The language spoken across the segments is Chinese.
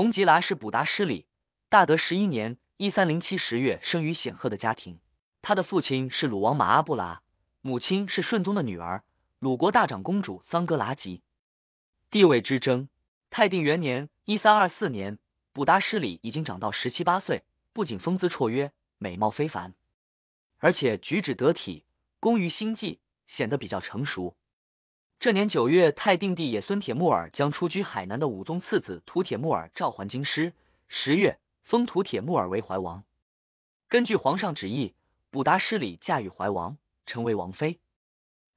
洪吉拉是卜达施里，大德十一年（一三零七）十月生于显赫的家庭，他的父亲是鲁王马阿布拉，母亲是顺宗的女儿，鲁国大长公主桑格拉吉。地位之争，泰定元年（一三二四年），卜达施里已经长到十七八岁，不仅风姿绰约、美貌非凡，而且举止得体，工于心计，显得比较成熟。这年九月，泰定帝也孙铁木儿将出居海南的武宗次子图铁木儿召还京师，十月封图铁木儿为怀王。根据皇上旨意，卜达失礼嫁与怀王，成为王妃。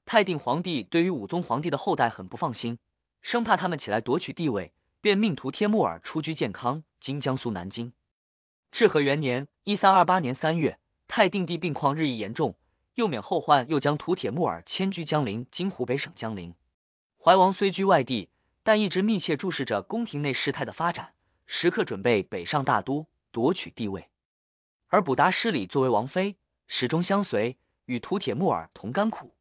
泰定皇帝对于武宗皇帝的后代很不放心，生怕他们起来夺取地位，便命图帖木儿出居健康（今江苏南京）。至和元年（一三二八年）三月，泰定帝病况日益严重。又免后患，又将图帖木耳迁居江陵（今湖北省江陵）。怀王虽居外地，但一直密切注视着宫廷内事态的发展，时刻准备北上大都夺取帝位。而卜达失礼作为王妃，始终相随，与图帖木耳同甘苦、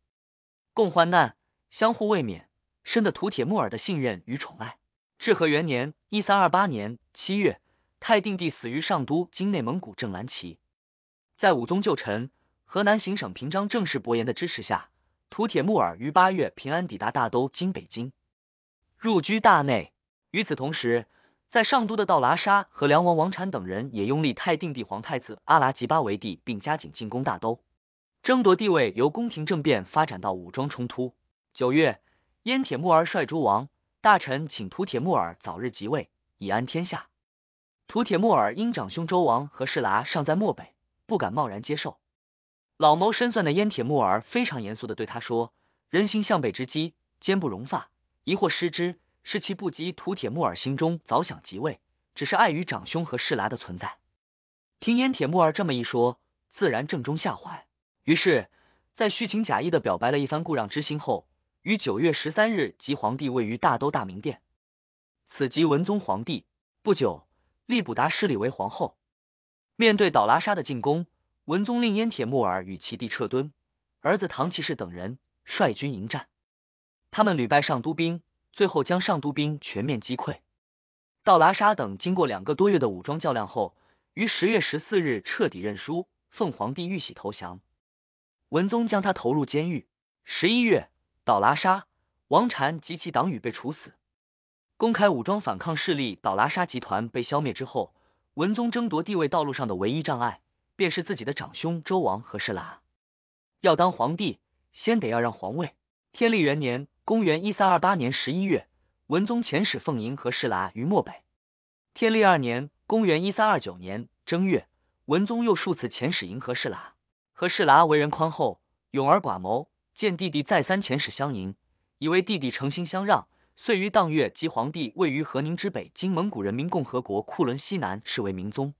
共患难，相互慰勉，深得图帖木耳的信任与宠爱。至和元年 （1328 年）七月，泰定帝死于上都（今内蒙古正蓝旗），在武宗旧臣。河南行省平章政事伯颜的支持下，图铁木儿于八月平安抵达大都（今北京），入居大内。与此同时，在上都的道拉沙和梁王王禅等人也拥立泰定帝皇太子阿剌吉巴为帝，并加紧进攻大都，争夺地位。由宫廷政变发展到武装冲突。九月，燕铁木儿率诸王大臣请图铁木儿早日即位，以安天下。图铁木儿因长兄周王和世剌尚在漠北，不敢贸然接受。老谋深算的燕铁木儿非常严肃的对他说：“人心向背之机，坚不容发，一或失之，是其不及。土铁木儿心中早想即位，只是碍于长兄和世郎的存在。听燕铁木儿这么一说，自然正中下怀。于是，在虚情假意的表白了一番故让之心后，于九月十三日即皇帝位于大都大明殿，此即文宗皇帝。不久，利卜达失礼为皇后。面对倒拉沙的进攻。”文宗令燕铁木儿与其弟撤敦，儿子唐其士等人率军迎战，他们屡败上都兵，最后将上都兵全面击溃。到拉沙等经过两个多月的武装较量后，于十月十四日彻底认输，奉皇帝玉玺投降。文宗将他投入监狱。十一月，倒拉沙、王禅及其党羽被处死。公开武装反抗势力倒拉沙集团被消灭之后，文宗争夺地位道路上的唯一障碍。便是自己的长兄周王和士剌，要当皇帝，先得要让皇位。天历元年（公元一三二八年）十一月，文宗遣使奉迎和士剌于漠北。天历二年（公元一三二九年）正月，文宗又数次遣使迎和士剌。和士剌为人宽厚，勇而寡谋，见弟弟再三遣使相迎，以为弟弟诚心相让，遂于当月即皇帝位于和宁之北，今蒙古人民共和国库伦西南，是为明宗。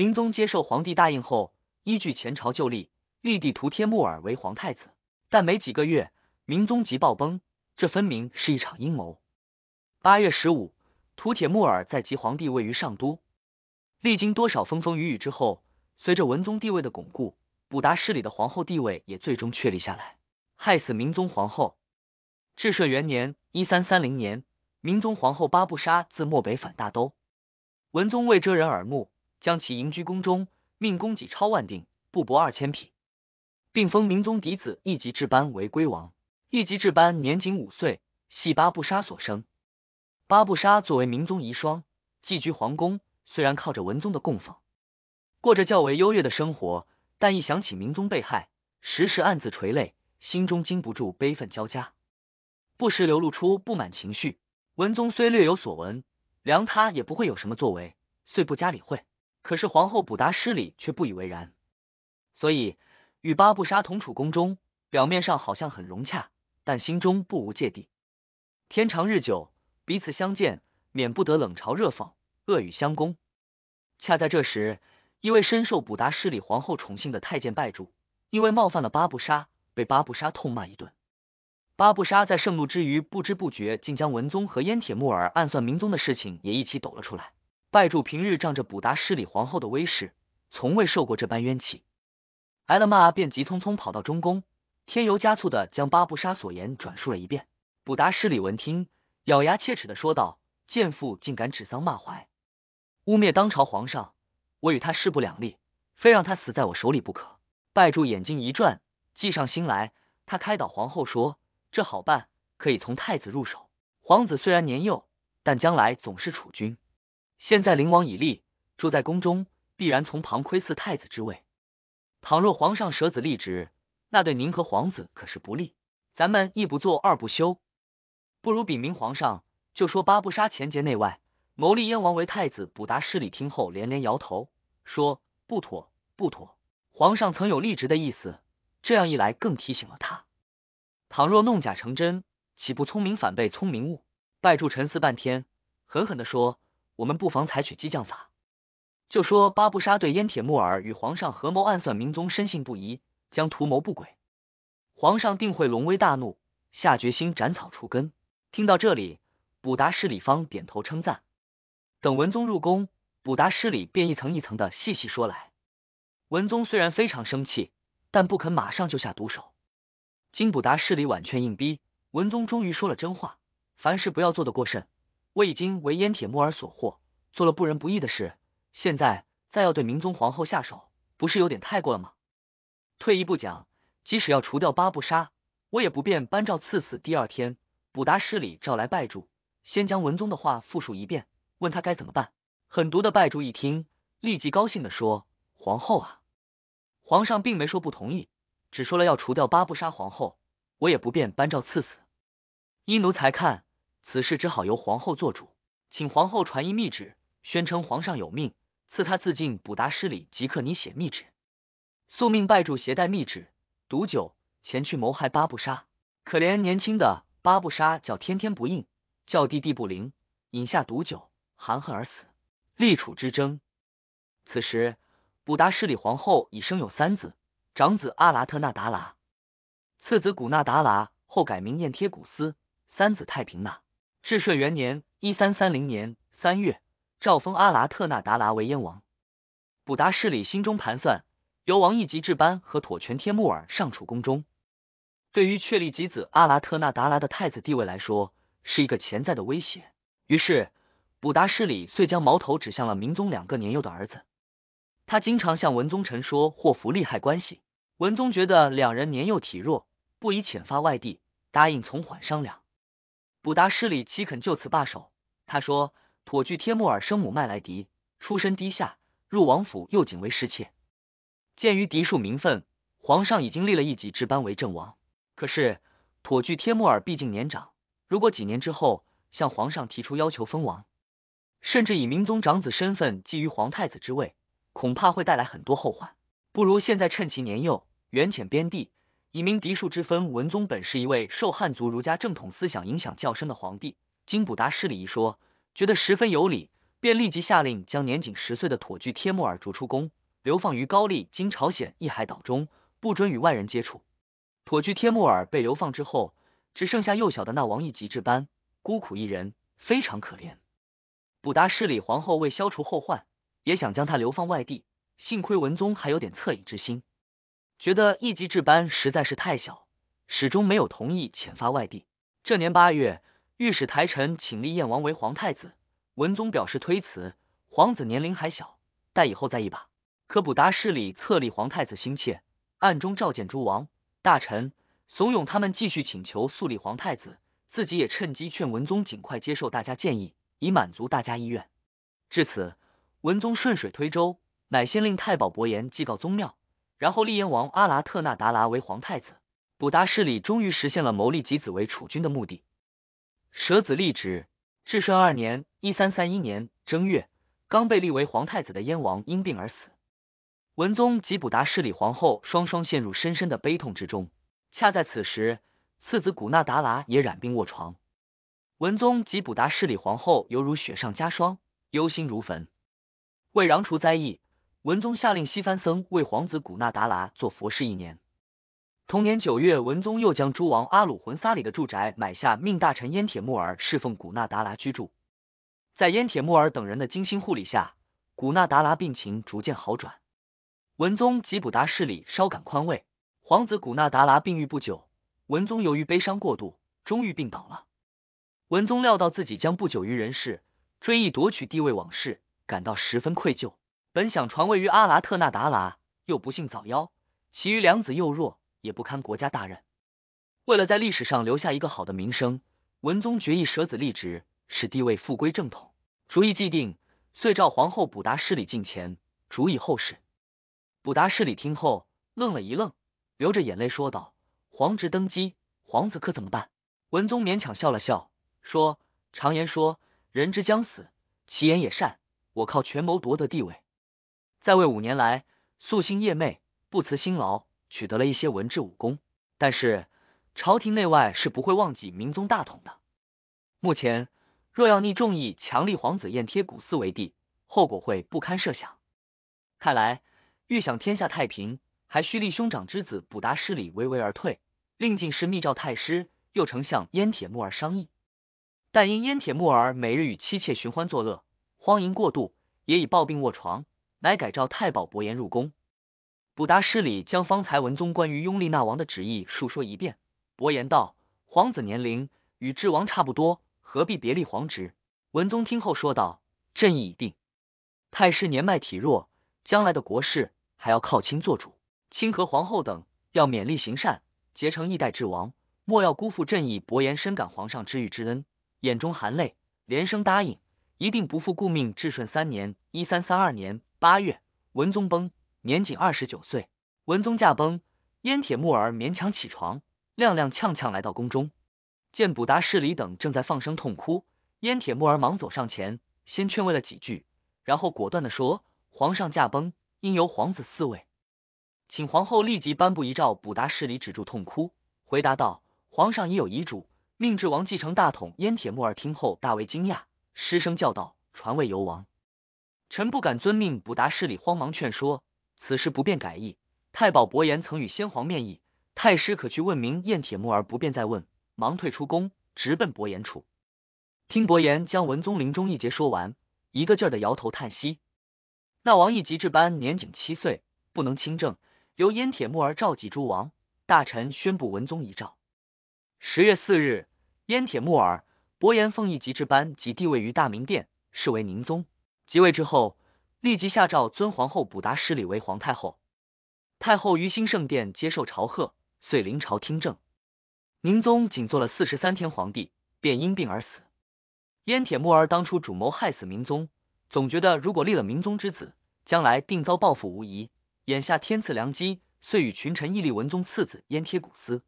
明宗接受皇帝大印后，依据前朝旧例，立帝图帖木儿为皇太子。但没几个月，明宗即暴崩，这分明是一场阴谋。八月十五，图帖木儿在即皇帝位于上都。历经多少风风雨雨之后，随着文宗地位的巩固，卜答失里的皇后地位也最终确立下来。害死明宗皇后。至顺元年（一三三零年），明宗皇后八不沙自漠北返大都，文宗为遮人耳目。将其迎居宫中，命宫己超万定，布帛二千匹，并封明宗嫡子一级制班为归王。一级制班年仅五岁，系八步沙所生。八步沙作为明宗遗孀，寄居皇宫，虽然靠着文宗的供奉，过着较为优越的生活，但一想起明宗被害，时时暗自垂泪，心中禁不住悲愤交加，不时流露出不满情绪。文宗虽略有所闻，谅他也不会有什么作为，遂不加理会。可是皇后卜达失礼却不以为然，所以与巴布沙同处宫中，表面上好像很融洽，但心中不无芥蒂。天长日久，彼此相见，免不得冷嘲热讽、恶语相攻。恰在这时，一位深受卜达失礼皇后宠幸的太监拜住，因为冒犯了巴布沙，被巴布沙痛骂一顿。巴布沙在盛怒之余，不知不觉竟将文宗和燕铁木儿暗算明宗的事情也一起抖了出来。拜柱平日仗着卜达失礼皇后的威势，从未受过这般冤气，挨了骂便急匆匆跑到中宫，添油加醋的将八部沙所言转述了一遍。卜达失礼闻听，咬牙切齿的说道：“贱妇竟敢指桑骂槐，污蔑当朝皇上，我与他势不两立，非让他死在我手里不可。”拜柱眼睛一转，计上心来，他开导皇后说：“这好办，可以从太子入手。皇子虽然年幼，但将来总是储君。”现在灵王已立，住在宫中，必然从旁窥伺太子之位。倘若皇上舍子立侄，那对您和皇子可是不利。咱们一不做二不休，不如禀明皇上，就说八不杀前节内外，谋立燕王为太子，补达失礼。听后连连摇头，说不妥不妥。皇上曾有立侄的意思，这样一来更提醒了他。倘若弄假成真，岂不聪明反被聪明误？拜住沉思半天，狠狠的说。我们不妨采取激将法，就说巴布沙对燕铁木儿与皇上合谋暗算明宗深信不疑，将图谋不轨，皇上定会龙威大怒，下决心斩草除根。听到这里，卜达施礼方点头称赞。等文宗入宫，卜达施礼便一层一层的细细说来。文宗虽然非常生气，但不肯马上就下毒手。经卜达失礼婉劝硬逼，文宗终于说了真话。凡事不要做得过甚。我已经为燕铁木儿所惑，做了不仁不义的事。现在再要对明宗皇后下手，不是有点太过了吗？退一步讲，即使要除掉八步杀，我也不便颁诏赐死。第二天，卜达施礼召来拜主，先将文宗的话复述一遍，问他该怎么办。狠毒的拜主一听，立即高兴的说：“皇后啊，皇上并没说不同意，只说了要除掉八步杀皇后，我也不便颁诏赐死。”依奴才看。此事只好由皇后做主，请皇后传一密旨，宣称皇上有命赐他自尽，补达失礼即刻拟写密旨，宿命拜主携带密旨、毒酒前去谋害巴布沙。可怜年轻的巴布沙叫天天不应，叫地地不灵，饮下毒酒，含恨而死。立储之争，此时补达失礼皇后已生有三子：长子阿拉特纳达拉，次子古纳达拉后改名燕贴古斯，三子太平纳。至顺元年（一三三零年）三月，诏封阿拉特纳达拉为燕王。卜达世里心中盘算，由王一吉、置班和妥全天木儿尚处宫中，对于确立吉子阿拉特纳达拉的太子地位来说，是一个潜在的威胁。于是，卜达世里遂将矛头指向了明宗两个年幼的儿子。他经常向文宗陈说祸福利害关系。文宗觉得两人年幼体弱，不宜遣发外地，答应从缓商量。卜达施里岂肯就此罢手？他说：“妥具帖木儿生母麦莱迪出身低下，入王府又仅为侍妾。鉴于嫡庶名分，皇上已经立了一级之班为正王。可是妥具帖木儿毕竟年长，如果几年之后向皇上提出要求封王，甚至以明宗长子身份觊觎皇太子之位，恐怕会带来很多后患。不如现在趁其年幼，远遣边地。”以明嫡庶之分。文宗本是一位受汉族儒家正统思想影响较深的皇帝，经卜达失礼一说，觉得十分有理，便立即下令将年仅十岁的妥居帖木儿逐出宫，流放于高丽（今朝鲜）一海岛中，不准与外人接触。妥居帖木儿被流放之后，只剩下幼小的那王一吉这般孤苦一人，非常可怜。卜达失礼皇后为消除后患，也想将他流放外地，幸亏文宗还有点恻隐之心。觉得一级制班实在是太小，始终没有同意遣发外地。这年八月，御史台臣请立燕王为皇太子，文宗表示推辞，皇子年龄还小，待以后再议吧。可普达势力册立皇太子心切，暗中召见诸王大臣，怂恿他们继续请求速立皇太子，自己也趁机劝文宗尽快接受大家建议，以满足大家意愿。至此，文宗顺水推舟，乃先令太保伯颜祭告宗庙。然后立燕王阿拉特纳达拉为皇太子，卜达势力终于实现了谋立己子为储君的目的。舍子立侄，至顺二年（一三三一年）正月，刚被立为皇太子的燕王因病而死，文宗及卜达势力皇后双双陷入深深的悲痛之中。恰在此时，次子古纳达拉也染病卧床，文宗及卜达势力皇后犹如雪上加霜，忧心如焚，为攘除灾疫，文宗下令西番僧为皇子古纳达拉做佛事一年。同年九月，文宗又将诸王阿鲁浑撒里的住宅买下，命大臣燕铁木儿侍奉古纳达拉居住。在燕铁木儿等人的精心护理下，古纳达拉病情逐渐好转。文宗吉卜达事力稍感宽慰。皇子古纳达拉病愈不久，文宗由于悲伤过度，终于病倒了。文宗料到自己将不久于人世，追忆夺取帝位往事，感到十分愧疚。本想传位于阿拉特纳达喇，又不幸早夭，其余两子又弱，也不堪国家大任。为了在历史上留下一个好的名声，文宗决议舍子立侄，使地位复归正统。主意既定，遂召皇后卜达氏礼进前，主以后事。卜达氏礼听后，愣了一愣，流着眼泪说道：“皇侄登基，皇子可怎么办？”文宗勉强笑了笑，说：“常言说，人之将死，其言也善。我靠权谋夺得地位。”在位五年来，夙兴夜寐，不辞辛劳，取得了一些文治武功。但是，朝廷内外是不会忘记明宗大统的。目前，若要逆众意，强力皇子燕贴古寺为帝，后果会不堪设想。看来，欲想天下太平，还需立兄长之子卜达失礼巍巍而退。令进士密召太师、又丞相燕铁木儿商议，但因燕铁木儿每日与妻妾寻欢作乐，荒淫过度，也已暴病卧床。乃改召太保伯颜入宫，卜达施礼，将方才文宗关于拥立那王的旨意述说一遍。伯颜道：“皇子年龄与智王差不多，何必别立皇侄？”文宗听后说道：“朕意已定。太师年迈体弱，将来的国事还要靠卿做主。亲和皇后等要勉力行善，结成一代智王，莫要辜负朕意。”伯颜深感皇上知遇之恩，眼中含泪，连声答应，一定不负顾命。至顺三年（一三三二年）。八月，文宗崩，年仅二十九岁。文宗驾崩，燕铁木儿勉强起床，踉踉跄跄来到宫中，见卜达事里等正在放声痛哭，燕铁木儿忙走上前，先劝慰了几句，然后果断地说：“皇上驾崩，应由皇子嗣位，请皇后立即颁布遗诏。”卜达事里止住痛哭，回答道：“皇上已有遗嘱，命智王继承大统。”燕铁木儿听后大为惊讶，失声叫道：“传位由王。”臣不敢遵命，不达事理，慌忙劝说，此事不便改意。太保伯颜曾与先皇面议，太师可去问明燕铁木儿，不便再问。忙退出宫，直奔伯颜处，听伯颜将文宗临终一节说完，一个劲儿的摇头叹息。那王一吉志班年仅七岁，不能亲政，由燕铁木儿召集诸王、大臣，宣布文宗遗诏。十月四日，燕铁木儿、伯颜奉一吉志班即地位于大明殿，是为宁宗。即位之后，立即下诏尊皇后卜达失礼为皇太后。太后于兴圣殿接受朝贺，遂临朝听政。宁宗仅做了四十三天皇帝，便因病而死。燕铁木儿当初主谋害死明宗，总觉得如果立了明宗之子，将来定遭报复无疑。眼下天赐良机，遂与群臣议立文宗次子燕铁古思。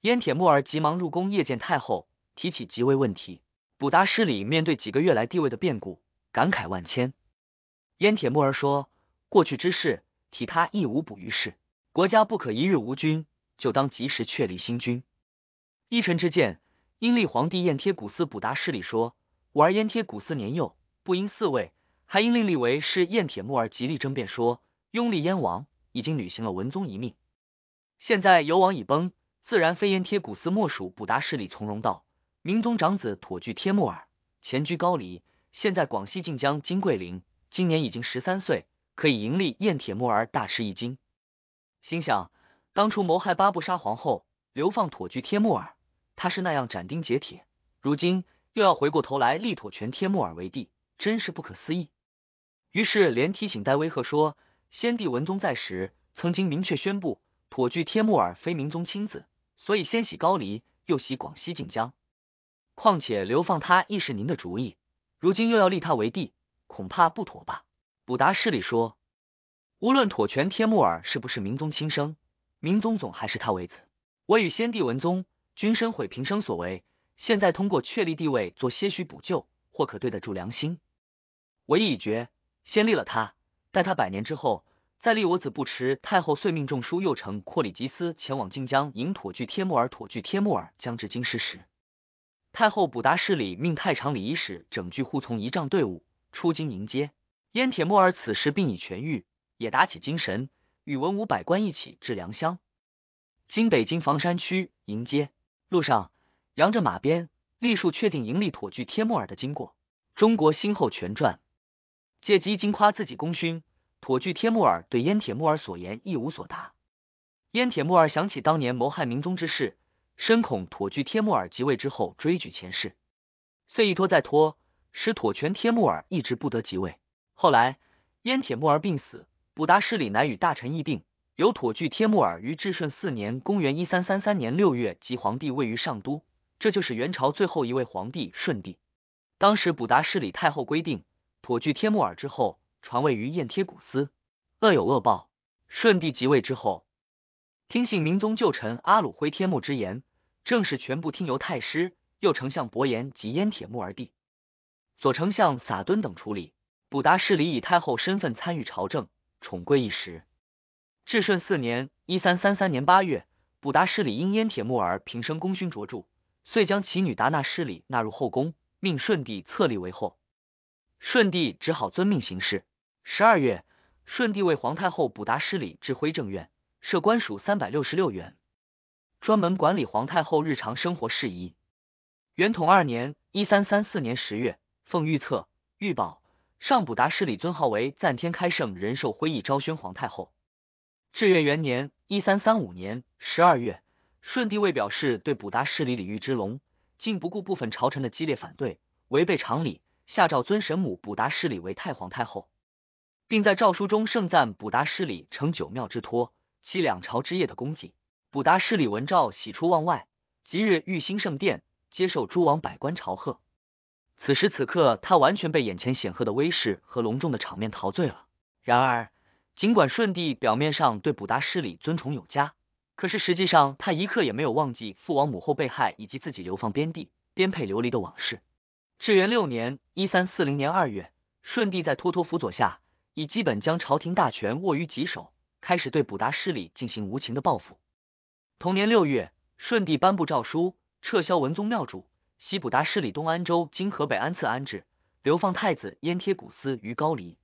燕铁木儿急忙入宫谒见太后，提起即位问题。卜达失礼面对几个月来地位的变故。感慨万千，燕铁木儿说：“过去之事，提他亦无补于事。国家不可一日无君，就当及时确立新君。”一臣之见，阴历皇帝燕贴古寺补达事理说：“我儿燕贴古寺年幼，不应嗣位，还应另立为是。”燕铁木儿极力争辩说：“拥立燕王，已经履行了文宗遗命。现在游王已崩，自然非燕贴古寺莫属。”补达事理从容道：“明宗长子妥居贴木儿，前居高黎。”现在广西靖江金桂林今年已经十三岁，可以盈利。燕铁木儿大吃一惊，心想当初谋害八步沙皇后，流放妥居帖木儿，他是那样斩钉截铁，如今又要回过头来立妥全帖木儿为帝，真是不可思议。于是连提醒戴威赫说：“先帝文宗在时，曾经明确宣布妥居帖木儿非明宗亲子，所以先袭高丽，又袭广西靖江。况且流放他，亦是您的主意。”如今又要立他为帝，恐怕不妥吧。卜达师里说，无论妥全天木儿是不是明宗亲生，明宗总还是他为子。我与先帝文宗均深悔平生所为，现在通过确立地位做些许补救，或可对得住良心。我意已决，先立了他，待他百年之后再立我子不迟。太后遂命众书右丞阔里吉斯前往晋江迎妥具天木儿，妥具天木儿将至京师时。太后补达事礼，命太常礼仪使整具护从仪仗队伍出京迎接。燕铁木儿此时病已痊愈，也打起精神，与文武百官一起至良乡，今北京房山区迎接。路上，扬着马鞭，立树确定盈利妥具贴木儿的经过。中国新后全传借机惊夸自己功勋，妥具贴木儿对燕铁木儿所言一无所答。燕铁木儿想起当年谋害明宗之事。深恐妥居帖木儿即位之后追举前世，遂一拖再拖，使妥全帖木儿一直不得即位。后来燕铁木儿病死，卜达失里乃与大臣议定，由妥拒帖木儿于至顺四年（公元一三三三年）六月即皇帝位于上都，这就是元朝最后一位皇帝顺帝。当时卜达失里太后规定，妥拒帖木儿之后传位于燕贴古斯。恶有恶报，顺帝即位之后，听信明宗旧臣阿鲁灰天木之言。正是全部听由太师、右丞相伯颜及燕铁木儿弟、左丞相撒敦等处理。卜达失里以太后身份参与朝政，宠贵一时。至顺四年（一三三三年）八月，卜达失里因燕铁木儿平生功勋卓著，遂将其女达那失礼纳入后宫，命顺帝册立为后。顺帝只好遵命行事。十二月，顺帝为皇太后卜达失礼，置辉政院，设官署三百六十六员。专门管理皇太后日常生活事宜。元统二年（一三三四年）十月，奉御册、御宝，上卜达世礼尊号为“赞天开圣仁寿徽义昭宣皇太后”。至元元年（一三三五年）十二月，顺帝为表示对卜达世礼礼遇之隆，竟不顾部分朝臣的激烈反对，违背常理，下诏尊神母卜达世礼为太皇太后，并在诏书中盛赞卜达世礼成九庙之托，其两朝之业的功绩。卜达失礼闻诏，喜出望外。即日御兴圣殿，接受诸王百官朝贺。此时此刻，他完全被眼前显赫的威势和隆重的场面陶醉了。然而，尽管舜帝表面上对卜达失礼尊崇有加，可是实际上他一刻也没有忘记父王母后被害以及自己流放边地、颠沛流离的往事。至元六年（一三四零年二月），舜帝在脱脱辅佐下，已基本将朝廷大权握于己手，开始对卜达失礼进行无情的报复。同年六月，顺帝颁布诏书，撤销文宗庙主，西卜达失里东安州今河北安次安置，流放太子燕贴古思于高黎。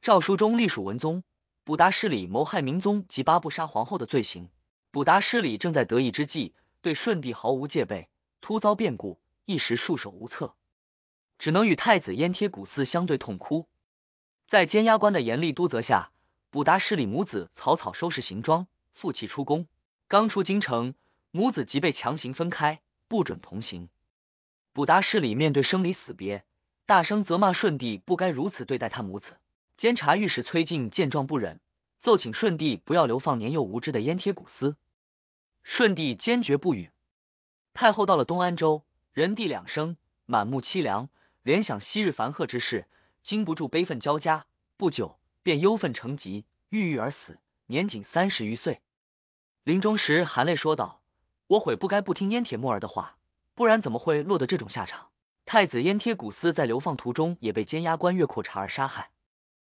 诏书中隶属文宗、卜达失礼谋害明宗及八部杀皇后的罪行。卜达失礼正在得意之际，对顺帝毫无戒备，突遭变故，一时束手无策，只能与太子燕贴古思相对痛哭。在监押官的严厉督责下，卜达失礼母子草草收拾行装，负气出宫。刚出京城，母子即被强行分开，不准同行。卜达氏礼面对生离死别，大声责骂舜帝不该如此对待他母子。监察御史崔敬见状不忍，奏请舜帝不要流放年幼无知的燕铁古斯。舜帝坚决不允。太后到了东安州，人地两生，满目凄凉，联想昔日繁鹤之事，禁不住悲愤交加，不久便忧愤成疾，郁郁而死，年仅三十余岁。临终时，含泪说道：“我悔不该不听燕铁木儿的话，不然怎么会落得这种下场。”太子燕铁古思在流放途中也被监押官岳阔察儿杀害。